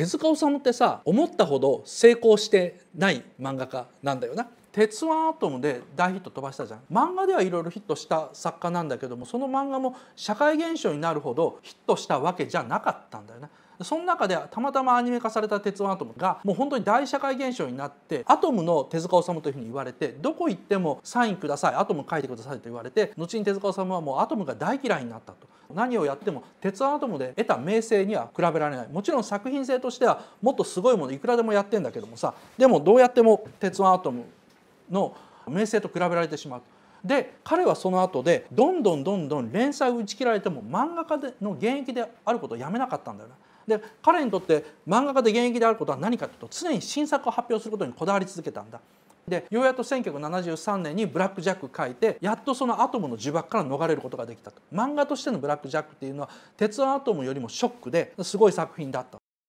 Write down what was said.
手塚治虫ってさ思ったほど成功してない漫画家なんだよな。鉄腕アトムで大ヒット飛ばしたじゃん漫画ではいろいろヒットした作家なんだけどもその漫画も社会現象になるほどヒットしたわけじゃなかったんだよなその中でたまたまアニメ化された「鉄腕アトム」がもう本当に大社会現象になって「アトムの手塚治虫」というふうに言われてどこ行っても「サインください」「アトム書いてください」と言われて後に手塚治虫はもうアトムが大嫌いになったと何をやっても鉄アトムで得た名声には比べられないもちろん作品性としてはもっとすごいものいくらでもやってんだけどもさでもどうやっても鉄腕アトムの名声と比べられてしまう。で彼はその後でどんどんどんどん連載を打ち切られても漫画家での現役であることをやめなかったんだよね。で彼にとって漫画家で現役であることは何かというと常に新作を発表することにこだわり続けたんだ。でようやっと1973年に「ブラック・ジャック」書いてやっとそのアトムの呪縛から逃れることができたと漫画としての「ブラック・ジャック」っていうのは「鉄腕アトム」よりもショックですごい作品だった